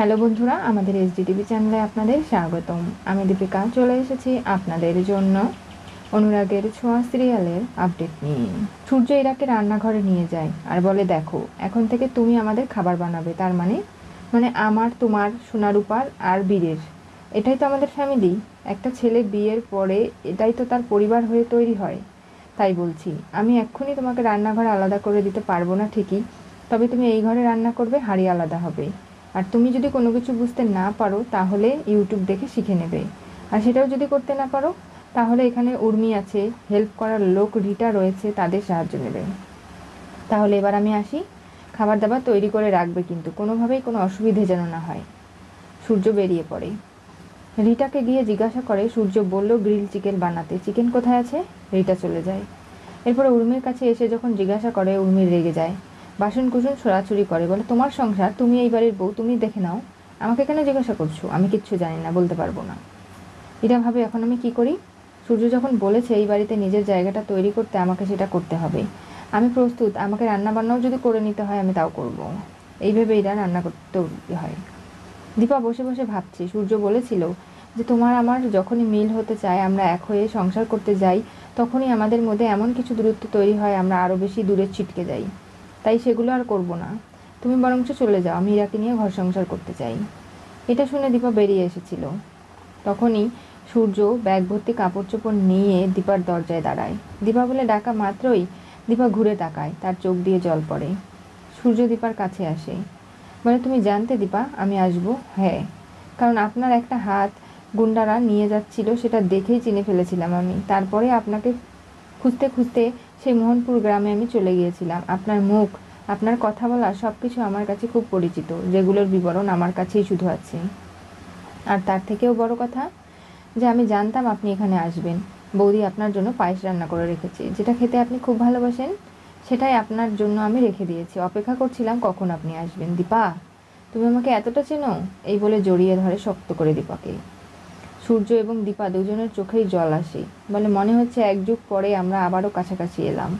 Hello বন্ধুরা আমাদের TV চ্যানেলে আপনাদের স্বাগতম আমি দীপিকা চলে এসেছি আপনাদের জন্য অনুরাগের ছোঁয়া সিরিয়ালের আপডেট নিয়ে সূর্য ইরাকে রান্নাঘরে নিয়ে যায় আর বলে দেখো এখন থেকে তুমি আমাদের খাবার বানাবে তার মানে মানে আমার তোমার সোনারূপার আর বীরের এটাই তো আমাদের ফ্যামিলি একটা ছেলে বিয়ের পরে এটাই তো তার পরিবার হয়ে তৈরি হয় তাই বলছি আমি এক্ষুনি তোমাকে রান্নাঘর আলাদা করে দিতে পারবো না ঠিকই তবে তুমি এই ঘরে রান্না করবে হাড়ি আলাদা হবে আর তুমি যদি কোনো কিছু বুঝতে না পারো তাহলে ইউটিউব দেখে শিখে নেবে আর সেটাও যদি করতে না পারো তাহলে এখানে উর্মি আছে হেল্প করার লোক রিটা রয়েছে তাদের সাহায্য নেবে তাহলে এবার আমি আসি খাবার দাবার তৈরি করে রাখবে কিন্তু কোনোভাবেই কোনো অসুবিধে যেন না হয় সূর্য বেরিয়ে পড়ে রিটাকে গিয়ে জিজ্ঞাসা করে সূর্য বলল গ্রিল চিকেন বানাতে চিকেন কোথায় আছে রিটা চলে যায় এরপরে উর্মির কাছে এসে যখন জিজ্ঞাসা করে উর্মি রেগে যায় বাসন বাসনকুসন ছোড়াছুরি করে বলে তোমার সংসার তুমি এই বাড়ির বউ তুমি দেখে নাও আমাকে কেন জিজ্ঞাসা করছো আমি কিচ্ছু জানি না বলতে পারবো না এটা ভাবে এখন আমি কি করি সূর্য যখন বলেছে এই বাড়িতে নিজের জায়গাটা তৈরি করতে আমাকে সেটা করতে হবে আমি প্রস্তুত আমাকে রান্নাবান্নাও যদি করে নিতে হয় আমি তাও করব। এই ভেবে এটা রান্না করতে হয় দীপা বসে বসে ভাবছি সূর্য বলেছিল যে তোমার আমার যখনই মিল হতে চায় আমরা এক হয়ে সংসার করতে যাই তখনই আমাদের মধ্যে এমন কিছু দূরত্ব তৈরি হয় আমরা আরও বেশি দূরে ছিটকে যাই তাই সেগুলো আর করব না তুমি বরঞ্চ চলে যাও আমি ইরাকে নিয়ে ঘর সংসার করতে চাই এটা শুনে দীপা বেরিয়ে এসেছিল তখনই সূর্য ব্যাগ ভর্তি কাপড় চোপড় নিয়ে দীপার দরজায় দাঁড়ায় দীপা বলে ডাকা মাত্রই দীপা ঘুরে তাকায় তার চোখ দিয়ে জল পড়ে সূর্য দীপার কাছে আসে বলে মানে তুমি জানতে দীপা আমি আসব হ্যাঁ কারণ আপনার একটা হাত গুন্ডারা নিয়ে যাচ্ছিল সেটা দেখেই চিনে ফেলেছিলাম আমি তারপরে আপনাকে খুঁজতে খুঁজতে সেই মোহনপুর গ্রামে আমি চলে গিয়েছিলাম আপনার মুখ আপনার কথা বলা সব কিছু আমার কাছে খুব পরিচিত যেগুলোর বিবরণ আমার কাছেই শুধু আছে আর তার থেকেও বড় কথা যে আমি জানতাম আপনি এখানে আসবেন বৌদি আপনার জন্য পায়েস রান্না করে রেখেছি যেটা খেতে আপনি খুব ভালোবাসেন সেটাই আপনার জন্য আমি রেখে দিয়েছি অপেক্ষা করছিলাম কখন আপনি আসবেন দীপা তুমি আমাকে এতটা চেনো এই বলে জড়িয়ে ধরে শক্ত করে দীপাকে সূর্য এবং দীপা দুজনের চোখেই জল আসে বলে মনে হচ্ছে এক যুগ পরে আমরা আবারও কাছাকাছি এলাম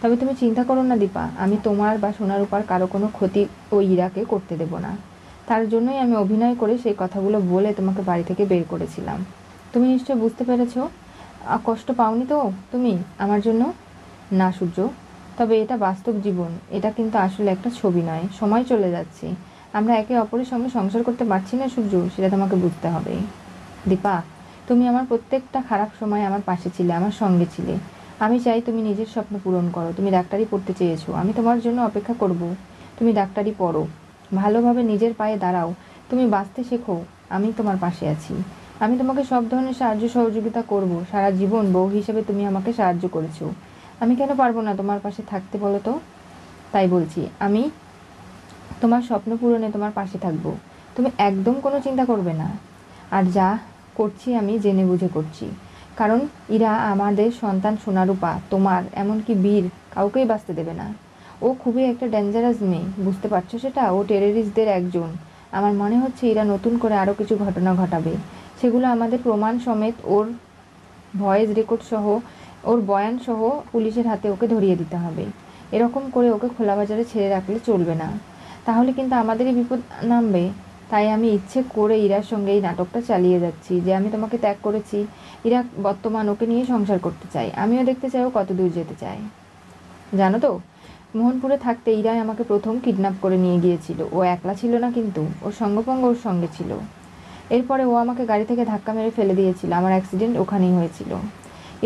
তবে তুমি চিন্তা করো না দীপা আমি তোমার বা সোনার উপর কারো কোনো ক্ষতি ও ইরাকে করতে দেব না তার জন্যই আমি অভিনয় করে সেই কথাগুলো বলে তোমাকে বাড়ি থেকে বের করেছিলাম তুমি নিশ্চয় বুঝতে পেরেছ কষ্ট পাওনি তো তুমি আমার জন্য না সূর্য তবে এটা বাস্তব জীবন এটা কিন্তু আসলে একটা ছবি নয় সময় চলে যাচ্ছে আমরা একে অপরের সঙ্গে সংসার করতে পারছি না সূর্য সেটা তোমাকে বুঝতে হবে দীপা তুমি আমার প্রত্যেকটা খারাপ সময় আমার পাশে ছিলে আমার সঙ্গে ছিলে আমি চাই তুমি নিজের স্বপ্ন পূরণ করো তুমি ডাক্তারি পড়তে চেয়েছো আমি তোমার জন্য অপেক্ষা করব। তুমি ডাক্তারি পড়ো ভালোভাবে নিজের পায়ে দাঁড়াও তুমি বাঁচতে শেখো আমি তোমার পাশে আছি আমি তোমাকে সব ধরনের সাহায্য সহযোগিতা করব সারা জীবন বউ হিসেবে তুমি আমাকে সাহায্য করেছো আমি কেন পারবো না তোমার পাশে থাকতে বলো তো তাই বলছি আমি তোমার স্বপ্ন পূরণে তোমার পাশে থাকবো তুমি একদম কোনো চিন্তা করবে না আর যা করছি আমি জেনে বুঝে করছি কারণ ইরা আমাদের সন্তান সোনারূপা তোমার এমনকি বীর কাউকেই বাঁচতে দেবে না ও খুবই একটা ডেঞ্জারাস মেয়ে বুঝতে পারছো সেটা ও টেরিস্টদের একজন আমার মনে হচ্ছে ইরা নতুন করে আরও কিছু ঘটনা ঘটাবে সেগুলো আমাদের প্রমাণ সমেত ওর ভয়েস রেকর্ড সহ ওর বয়ান সহ পুলিশের হাতে ওকে ধরিয়ে দিতে হবে এরকম করে ওকে খোলা বাজারে ছেড়ে রাখলে চলবে না তাহলে কিন্তু আমাদেরই বিপদ নামবে তাই আমি ইচ্ছে করে ইরার সঙ্গে এই নাটকটা চালিয়ে যাচ্ছি যে আমি তোমাকে ত্যাগ করেছি ইরা বর্তমান ওকে নিয়ে সংসার করতে চাই আমিও দেখতে চাই ও কত দূর যেতে চায় জানো তো মোহনপুরে থাকতে ইরাই আমাকে প্রথম কিডন্যাপ করে নিয়ে গিয়েছিল ও একলা ছিল না কিন্তু ওর সঙ্গপঙ্গ ওর সঙ্গে ছিল এরপরে ও আমাকে গাড়ি থেকে ধাক্কা মেরে ফেলে দিয়েছিল আমার অ্যাক্সিডেন্ট ওখানেই হয়েছিল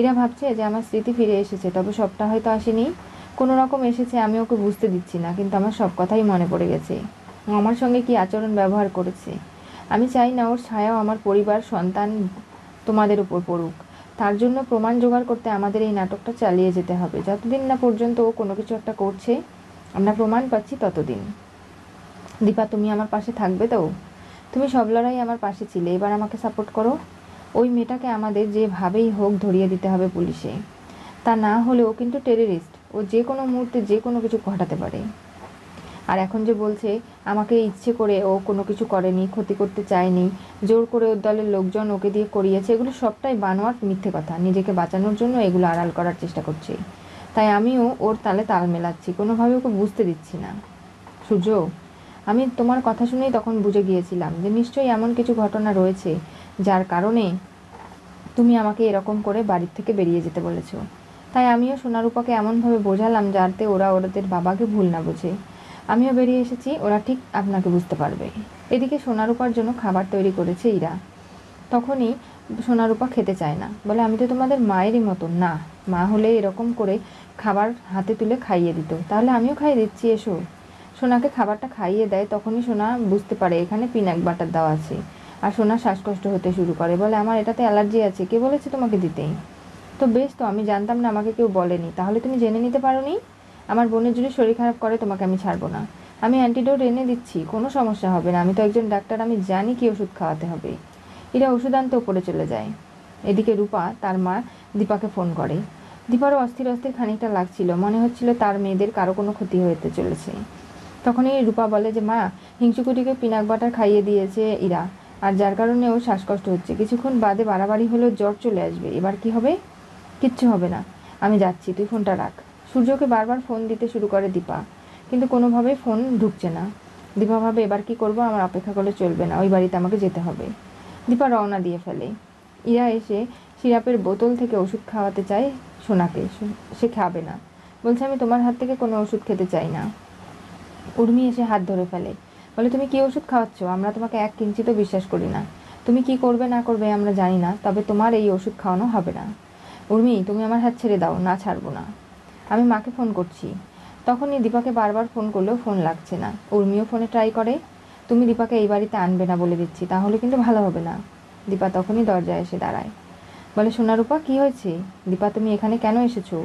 ইরা ভাবছে যে আমার স্মৃতি ফিরে এসেছে তবে সবটা হয়তো আসেনি কোনো রকম এসেছে আমি ওকে বুঝতে দিচ্ছি না কিন্তু আমার সব কথাই মনে পড়ে গেছে আমার সঙ্গে কি আচরণ ব্যবহার করেছে আমি চাই না ওর ছায়াও আমার পরিবার সন্তান তোমাদের উপর পড়ুক তার জন্য প্রমাণ জোগাড় করতে আমাদের এই নাটকটা চালিয়ে যেতে হবে যতদিন না পর্যন্ত ও কোনো কিছু একটা করছে আমরা প্রমাণ পাচ্ছি ততদিন দীপা তুমি আমার পাশে থাকবে তো তুমি সব লড়াই আমার পাশে ছিলে এবার আমাকে সাপোর্ট করো ওই মেয়েটাকে আমাদের যেভাবেই হোক ধরিয়ে দিতে হবে পুলিশে তা না হলে ও কিন্তু টেরিস্ট ও যে কোনো মুহূর্তে যে কোনো কিছু ঘটাতে পারে আর এখন যে বলছে আমাকে ইচ্ছে করে ও কোনো কিছু করেনি ক্ষতি করতে চায়নি জোর করে ওর দলের লোকজন ওকে দিয়ে করিয়েছে এগুলো সবটাই বানোয়ার মিথ্যে কথা নিজেকে বাঁচানোর জন্য এগুলো আড়াল করার চেষ্টা করছে তাই আমিও ওর তালে তাল মেলাচ্ছি কোনোভাবে ওকে বুঝতে দিচ্ছি না সূর্য আমি তোমার কথা শুনেই তখন বুঝে গিয়েছিলাম যে নিশ্চয়ই এমন কিছু ঘটনা রয়েছে যার কারণে তুমি আমাকে এরকম করে বাড়ির থেকে বেরিয়ে যেতে বলেছ তাই আমিও সোনারূপাকে এমনভাবে বোঝালাম যাতে ওরা ওদের বাবাকে ভুল না বোঝে আমিও বেরিয়ে এসেছি ওরা ঠিক আপনাকে বুঝতে পারবে এদিকে সোনারূপার জন্য খাবার তৈরি করেছে ইরা তখনই সোনারূপা খেতে চায় না বলে আমি তো তোমাদের মায়েরই মতো না মা হলে এরকম করে খাবার হাতে তুলে খাইয়ে দিত তাহলে আমিও খাইয়ে দিচ্ছি এসো সোনাকে খাবারটা খাইয়ে দেয় তখনই সোনা বুঝতে পারে এখানে পিনাক বাটার দেওয়া আছে আর সোনা শ্বাসকষ্ট হতে শুরু করে বলে আমার এটাতে অ্যালার্জি আছে কে বলেছে তোমাকে দিতেই তো বেশ তো আমি জানতাম না আমাকে কেউ বলেনি তাহলে তুমি জেনে নিতে পারো নি আমার বোনের যদি শরীর খারাপ করে তোমাকে আমি ছাড়বো না আমি অ্যান্টিডোট এনে দিচ্ছি কোনো সমস্যা হবে না আমি তো একজন ডাক্তার আমি জানি কি ওষুধ খাওয়াতে হবে এরা ওষুধ আনতে ওপরে চলে যায় এদিকে রূপা তার মা দীপাকে ফোন করে দীপারও অস্থির অস্থির খানিকটা লাগছিল মনে হচ্ছিল তার মেয়েদের কারো কোনো ক্ষতি হতে চলেছে তখনই রূপা বলে যে মা হিংসুকুটিকে পিনাক বাটার খাইয়ে দিয়েছে ইরা আর যার কারণে ও শ্বাসকষ্ট হচ্ছে কিছুক্ষণ বাদে বাড়াবাড়ি হলেও জ্বর চলে আসবে এবার কি হবে কিচ্ছু হবে না আমি যাচ্ছি তুই ফোনটা রাখ সূর্যকে বারবার ফোন দিতে শুরু করে দীপা কিন্তু কোনোভাবেই ফোন ঢুকছে না দীপা ভাবে এবার কি করব আমার অপেক্ষা করলে চলবে না ওই বাড়িতে আমাকে যেতে হবে দীপা রওনা দিয়ে ফেলে ইরা এসে সিরাপের বোতল থেকে ওষুধ খাওয়াতে চায় সোনাকে সে খাবে না বলছে আমি তোমার হাত থেকে কোনো ওষুধ খেতে চাই না উর্মি এসে হাত ধরে ফেলে বলে তুমি কী ওষুধ খাওয়াচ্ছ আমরা তোমাকে এক কিঞ্চিত বিশ্বাস করি না তুমি কি করবে না করবে আমরা জানি না তবে তোমার এই ওষুধ খাওয়ানো হবে না উর্মি তুমি আমার হাত ছেড়ে দাও না ছাড়বো না আমি মাকে ফোন করছি তখনই দীপাকে বারবার ফোন করলেও ফোন লাগছে না উর্মিও ফোনে ট্রাই করে তুমি দীপাকে এই বাড়িতে আনবে না বলে দিচ্ছি তাহলে কিন্তু ভালো হবে না দীপা তখনই দরজায় এসে দাঁড়ায় বলে সোনারূপা কি হয়েছে দীপা তুমি এখানে কেন এসেছো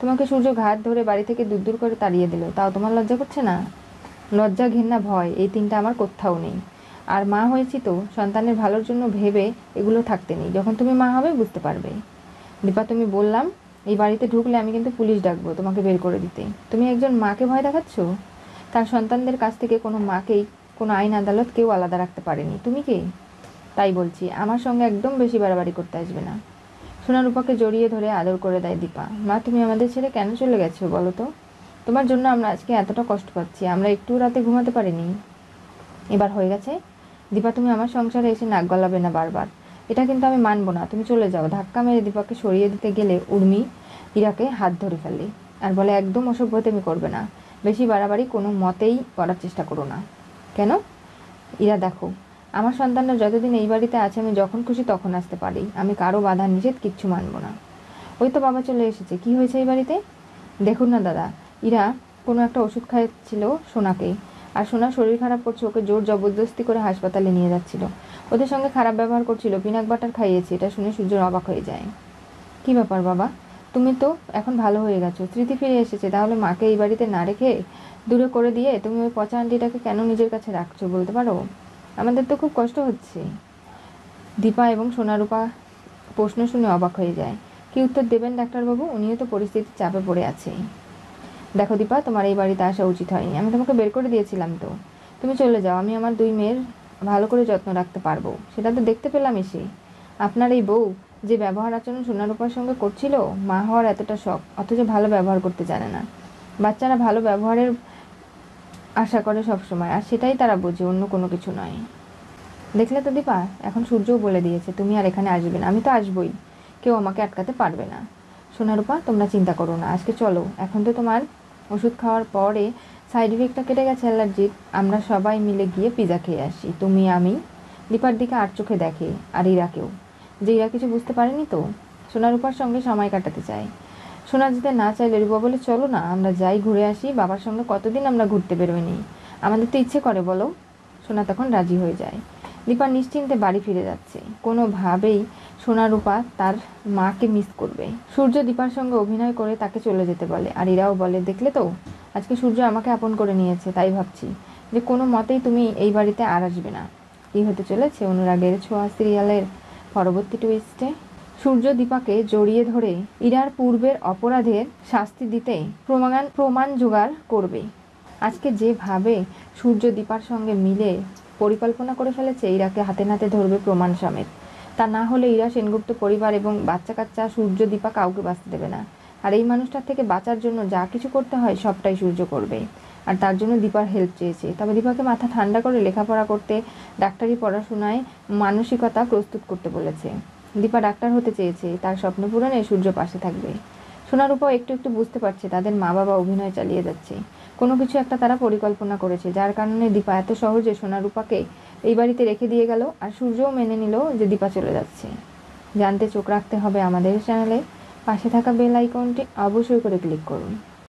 তোমাকে সূর্য ঘাট ধরে বাড়ি থেকে দূর দূর করে তাড়িয়ে দিল তাও তোমার লজ্জা করছে না লজ্জা ঘেন্না ভয় এই তিনটা আমার কোথাও নেই আর মা হয়েছি তো সন্তানের ভালোর জন্য ভেবে এগুলো থাকতে নেই যখন তুমি মা হবে বুঝতে পারবে দীপা তুমি বললাম এই বাড়িতে ঢুকলে আমি কিন্তু পুলিশ ডাকবো তোমাকে বের করে দিতে তুমি একজন মাকে ভয় দেখাচ্ছ তার সন্তানদের কাছ থেকে কোনো মাকেই কোনো আইন আদালত কেউ আলাদা রাখতে পারেনি তুমি কে তাই বলছি আমার সঙ্গে একদম বেশি বাড়াবাড়ি করতে আসবে না রূপাকে জড়িয়ে ধরে আদর করে দেয় দীপা মা তুমি আমাদের ছেড়ে কেন চলে গেছো বলো তো তোমার জন্য আমরা আজকে এতটা কষ্ট পাচ্ছি আমরা একটু রাতে ঘুমাতে পারিনি এবার হয়ে গেছে দীপা তুমি আমার সংসারে এসে নাক গলাবে না বারবার এটা কিন্তু আমি মানব না তুমি চলে যাও ধাক্কা মেরে দীপাকে সরিয়ে দিতে গেলে উর্মি ইরাকে হাত ধরে ফেলে আর বলে একদম তুমি করবে না বেশি বাড়াবাড়ি কোনো মতেই করার চেষ্টা করো না কেন ইরা দেখো আমার সন্তানরা যতদিন এই বাড়িতে আছে আমি যখন খুশি তখন আসতে পারি আমি কারো বাধা নিষেধ কিচ্ছু মানব না ওই তো বাবা চলে এসেছে কি হয়েছে এই বাড়িতে দেখুন না দাদা ইরা কোনো একটা ওষুধ খাইছিল সোনাকে আর সোনার শরীর খারাপ করছে ওকে জোর জবরদস্তি করে হাসপাতালে নিয়ে যাচ্ছিল ওদের সঙ্গে খারাপ ব্যবহার করছিল পিনাক বাটার খাইয়েছি এটা শুনে সূর্যর অবাক হয়ে যায় কি ব্যাপার বাবা তুমি তো এখন ভালো হয়ে গেছো স্মৃতি ফিরে এসেছে তাহলে মাকে এই বাড়িতে না রেখে দূরে করে দিয়ে তুমি ওই পচা আন্টিটাকে কেন নিজের কাছে রাখছো বলতে পারো আমাদের তো খুব কষ্ট হচ্ছে দীপা এবং সোনারূপা প্রশ্ন শুনে অবাক হয়ে যায় কি উত্তর দেবেন ডাক্তারবাবু উনিও তো পরিস্থিতির চাপে পড়ে আছে দেখো দীপা তোমার এই বাড়িতে আসা উচিত হয়নি আমি তোমাকে বের করে দিয়েছিলাম তো তুমি চলে যাও আমি আমার দুই মেয়ের ভালো করে যত্ন রাখতে পারবো সেটা তো দেখতে পেলাম এসে আপনার এই বউ যে ব্যবহার আচরণ সোনারূপার সঙ্গে করছিল মা হওয়ার এতটা শখ অথচ ভালো ব্যবহার করতে জানে না বাচ্চারা ভালো ব্যবহারের আশা করে সবসময় আর সেটাই তারা বোঝে অন্য কোনো কিছু নয় দেখলে তো দীপা এখন সূর্যও বলে দিয়েছে তুমি আর এখানে আসবে না আমি তো আসবই কেউ আমাকে আটকাতে পারবে না সোনারূপা তোমরা চিন্তা করো না আজকে চলো এখন তো তোমার ওষুধ খাওয়ার পরে সাইড ইফেক্টটা কেটে গেছে অ্যালার্জির আমরা সবাই মিলে গিয়ে পিজা খেয়ে আসি তুমি আমি দীপার দিকে আর চোখে দেখে আর ইরাকেও যে ইরা কিছু বুঝতে পারেনি তো সোনারূপার সঙ্গে সময় কাটাতে চায় সোনা যেতে না চাইলে রূপা বলে চলো না আমরা যাই ঘুরে আসি বাবার সঙ্গে কতদিন আমরা ঘুরতে বেরোয়নি আমাদের তো ইচ্ছে করে বলো সোনা তখন রাজি হয়ে যায় দীপা নিশ্চিন্তে বাড়ি ফিরে যাচ্ছে কোনোভাবেই সোনারূপা তার মাকে মিস করবে সূর্য দীপার সঙ্গে অভিনয় করে তাকে চলে যেতে বলে আর ইরাও বলে দেখলে তো আজকে সূর্য আমাকে আপন করে নিয়েছে তাই ভাবছি যে কোনো মতেই তুমি এই বাড়িতে আর আসবে না কী হতে চলেছে অনুরাগের ছোঁয়া সিরিয়ালের পরবর্তী টুইস্টে সূর্য দীপাকে জড়িয়ে ধরে ইরার পূর্বের অপরাধের শাস্তি দিতে প্রমাণ প্রমাণ জোগাড় করবে আজকে যেভাবে সূর্য দীপার সঙ্গে মিলে পরিকল্পনা করে ফেলেছে ইরাকে হাতে নাতে ধরবে প্রমাণ সমেত তা না হলে ইরা সেনগুপ্ত পরিবার এবং বাচ্চা কাচ্চা সূর্য দীপা কাউকে বাঁচতে দেবে না আর এই মানুষটার থেকে বাঁচার জন্য যা কিছু করতে হয় সবটাই সূর্য করবে আর তার জন্য দীপার হেল্প চেয়েছে তবে দীপাকে মাথা ঠান্ডা করে লেখাপড়া করতে ডাক্তারি পড়াশোনায় মানসিকতা প্রস্তুত করতে বলেছে দীপা ডাক্তার হতে চেয়েছে তার স্বপ্ন পূরণে সূর্য পাশে থাকবে সোনার উপর একটু একটু বুঝতে পারছে তাদের মা বাবা অভিনয় চালিয়ে যাচ্ছে কোনো কিছু একটা তারা পরিকল্পনা করেছে যার কারণে দীপা এত সহজে সোনারূপাকে এই বাড়িতে রেখে দিয়ে গেল আর সূর্যও মেনে নিল যে দীপা চলে যাচ্ছে জানতে চোখ রাখতে হবে আমাদের চ্যানেলে পাশে থাকা বেল আইকনটি অবশ্যই করে ক্লিক করুন